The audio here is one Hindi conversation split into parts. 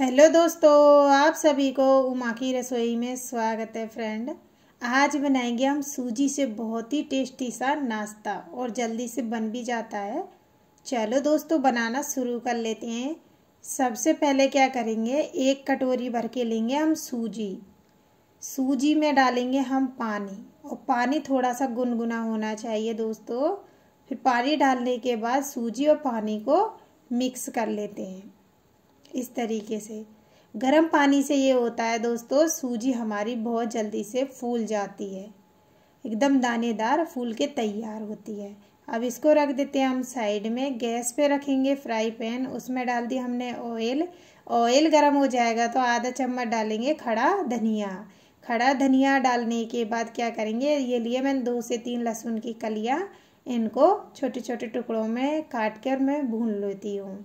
हेलो दोस्तों आप सभी को उमा की रसोई में स्वागत है फ्रेंड आज बनाएंगे हम सूजी से बहुत ही टेस्टी सा नाश्ता और जल्दी से बन भी जाता है चलो दोस्तों बनाना शुरू कर लेते हैं सबसे पहले क्या करेंगे एक कटोरी भर के लेंगे हम सूजी सूजी में डालेंगे हम पानी और पानी थोड़ा सा गुनगुना होना चाहिए दोस्तों फिर पानी डालने के बाद सूजी और पानी को मिक्स कर लेते हैं इस तरीके से गर्म पानी से ये होता है दोस्तों सूजी हमारी बहुत जल्दी से फूल जाती है एकदम दानेदार फूल के तैयार होती है अब इसको रख देते हैं हम साइड में गैस पे रखेंगे फ्राई पैन उसमें डाल दी हमने ऑयल ऑयल गर्म हो जाएगा तो आधा चम्मच डालेंगे खड़ा धनिया खड़ा धनिया डालने के बाद क्या करेंगे ये लिए मैंने दो से तीन लहसुन की कलियाँ इनको छोटे छोटे टुकड़ों में काट कर मैं भून लेती हूँ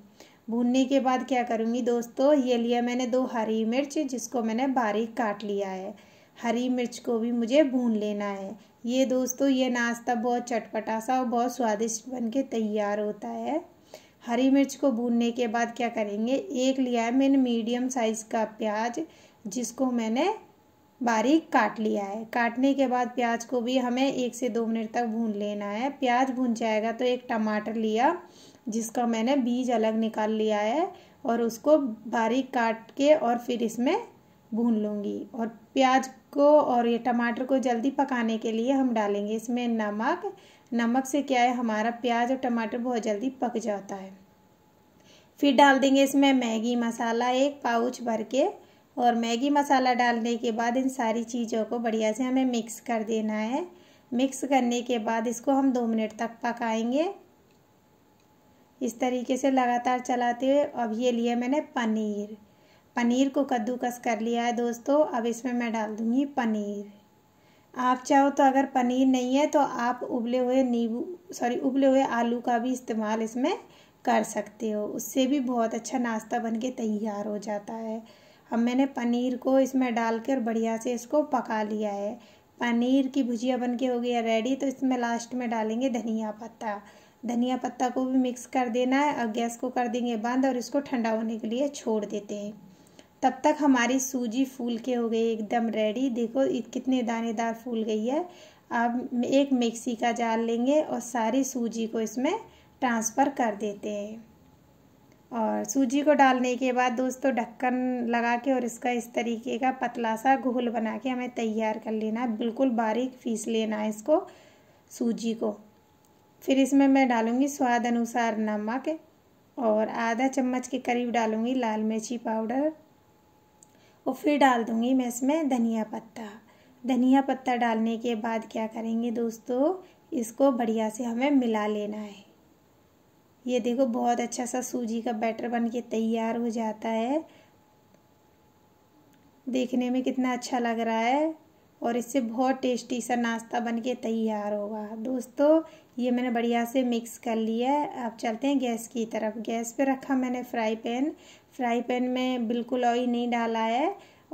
भूनने के बाद क्या करूँगी दोस्तों ये लिया मैंने दो हरी मिर्च जिसको मैंने बारीक काट लिया है हरी मिर्च को भी मुझे भून लेना है ये दोस्तों ये नाश्ता बहुत चटपटा सा और बहुत स्वादिष्ट बन के तैयार होता है हरी मिर्च को भूनने के बाद क्या करेंगे एक लिया है मैंने मीडियम साइज़ का प्याज जिसको मैंने बारीक काट लिया है काटने के बाद प्याज को भी हमें एक से दो मिनट तक भून लेना है प्याज भून जाएगा तो एक टमाटर लिया जिसका मैंने बीज अलग निकाल लिया है और उसको बारीक काट के और फिर इसमें भून लूँगी और प्याज को और ये टमाटर को जल्दी पकाने के लिए हम डालेंगे इसमें नमक नमक से क्या है हमारा प्याज और टमाटर बहुत जल्दी पक जाता है फिर डाल देंगे इसमें मैगी मसाला एक पाउच भर के और मैगी मसाला डालने के बाद इन सारी चीज़ों को बढ़िया से हमें मिक्स कर देना है मिक्स करने के बाद इसको हम दो मिनट तक पकाएंगे इस तरीके से लगातार चलाते हुए अब ये लिया मैंने पनीर पनीर को कद्दूकस कर लिया है दोस्तों अब इसमें मैं डाल दूँगी पनीर आप चाहो तो अगर पनीर नहीं है तो आप उबले हुए नींबू सॉरी उबले हुए आलू का भी इस्तेमाल इसमें कर सकते हो उससे भी बहुत अच्छा नाश्ता बन के तैयार हो जाता है अब मैंने पनीर को इसमें डालकर बढ़िया से इसको पका लिया है पनीर की भुजिया बन के हो गया रेडी तो इसमें लास्ट में डालेंगे धनिया पत्ता धनिया पत्ता को भी मिक्स कर देना है और गैस को कर देंगे बंद और इसको ठंडा होने के लिए छोड़ देते हैं तब तक हमारी सूजी फूल के हो गई एकदम रेडी देखो कितने दानेदार फूल गई है अब एक मिक्सी का जाल लेंगे और सारी सूजी को इसमें ट्रांसफ़र कर देते हैं और सूजी को डालने के बाद दोस्तों ढक्कन लगा के और इसका इस तरीके का पतला सा घोल बना के हमें तैयार कर लेना है बिल्कुल बारीक पीस लेना है इसको सूजी को फिर इसमें मैं डालूँगी स्वाद अनुसार नमक और आधा चम्मच के करीब डालूँगी लाल मिर्ची पाउडर और फिर डाल दूँगी मैं इसमें धनिया पत्ता धनिया पत्ता डालने के बाद क्या करेंगे दोस्तों इसको बढ़िया से हमें मिला लेना है ये देखो बहुत अच्छा सा सूजी का बैटर बन के तैयार हो जाता है देखने में कितना अच्छा लग रहा है और इससे बहुत टेस्टी सा नाश्ता बन के तैयार होगा दोस्तों ये मैंने बढ़िया से मिक्स कर लिया है अब चलते हैं गैस की तरफ गैस पे रखा मैंने फ्राई पैन फ्राई पैन में बिल्कुल ऑयल नहीं डाला है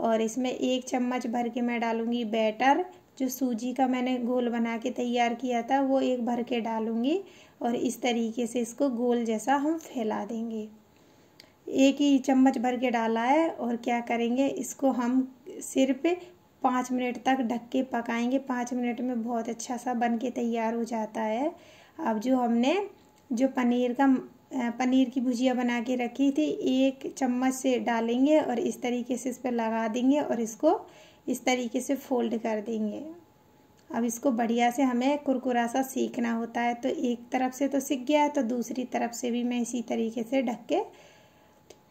और इसमें एक चम्मच भर के मैं डालूँगी बैटर जो सूजी का मैंने गोल बना के तैयार किया था वो एक भर के डालूँगी और इस तरीके से इसको गोल जैसा हम फैला देंगे एक ही चम्मच भर के डाला है और क्या करेंगे इसको हम सिर्फ पाँच मिनट तक ढक के पकाएंगे पाँच मिनट में बहुत अच्छा सा बन के तैयार हो जाता है अब जो हमने जो पनीर का पनीर की भुजिया बना के रखी थी एक चम्मच से डालेंगे और इस तरीके से इस पर लगा देंगे और इसको इस तरीके से फोल्ड कर देंगे अब इसको बढ़िया से हमें कुरकुरा सा सीखना होता है तो एक तरफ से तो सीख गया है तो दूसरी तरफ से भी मैं इसी तरीके से ढक के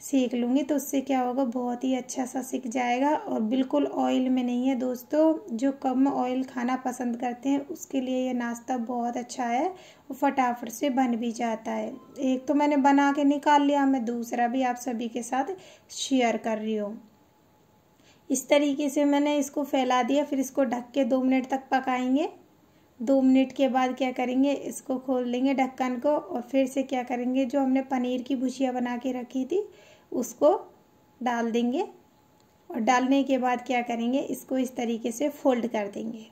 सेक लूँगी तो उससे क्या होगा बहुत ही अच्छा सा सिक जाएगा और बिल्कुल ऑयल में नहीं है दोस्तों जो कम ऑयल खाना पसंद करते हैं उसके लिए ये नाश्ता बहुत अच्छा है और फटाफट से बन भी जाता है एक तो मैंने बना के निकाल लिया मैं दूसरा भी आप सभी के साथ शेयर कर रही हूँ इस तरीके से मैंने इसको फैला दिया फिर इसको ढक के दो मिनट तक पकाएंगे दो मिनट के बाद क्या करेंगे इसको खोल लेंगे ढक्कन को और फिर से क्या करेंगे जो हमने पनीर की भुजिया बना के रखी थी उसको डाल देंगे और डालने के बाद क्या करेंगे इसको इस तरीके से फोल्ड कर देंगे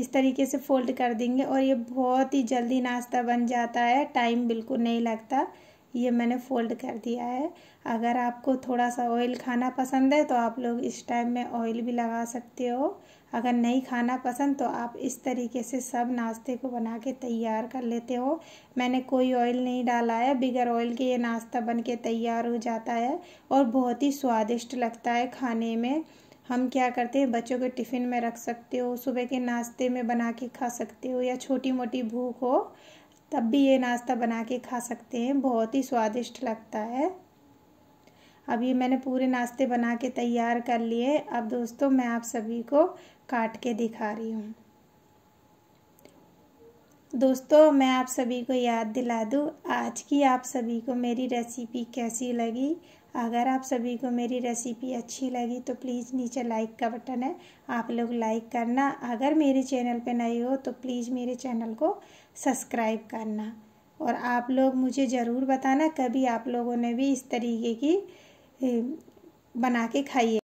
इस तरीके से फोल्ड कर देंगे और ये बहुत ही जल्दी नाश्ता बन जाता है टाइम बिल्कुल नहीं लगता ये मैंने फोल्ड कर दिया है अगर आपको थोड़ा सा ऑयल खाना पसंद है तो आप लोग इस टाइम में ऑयल भी लगा सकते हो अगर नहीं खाना पसंद तो आप इस तरीके से सब नाश्ते को बना के तैयार कर लेते हो मैंने कोई ऑयल नहीं डाला है बिगर ऑयल के ये नाश्ता बन के तैयार हो जाता है और बहुत ही स्वादिष्ट लगता है खाने में हम क्या करते हैं बच्चों के टिफ़िन में रख सकते हो सुबह के नाश्ते में बना के खा सकते हो या छोटी मोटी भूख हो तब भी ये नाश्ता बना के खा सकते हैं बहुत ही स्वादिष्ट लगता है अब ये मैंने पूरे नाश्ते बना के तैयार कर लिए अब दोस्तों मैं आप सभी को काट के दिखा रही हूँ दोस्तों मैं आप सभी को याद दिला दूँ आज की आप सभी को मेरी रेसिपी कैसी लगी अगर आप सभी को मेरी रेसिपी अच्छी लगी तो प्लीज़ नीचे लाइक का बटन है आप लोग लाइक करना अगर मेरे चैनल पे नए हो तो प्लीज़ मेरे चैनल को सब्सक्राइब करना और आप लोग मुझे ज़रूर बताना कभी आप लोगों ने भी इस तरीके की बना के खाइए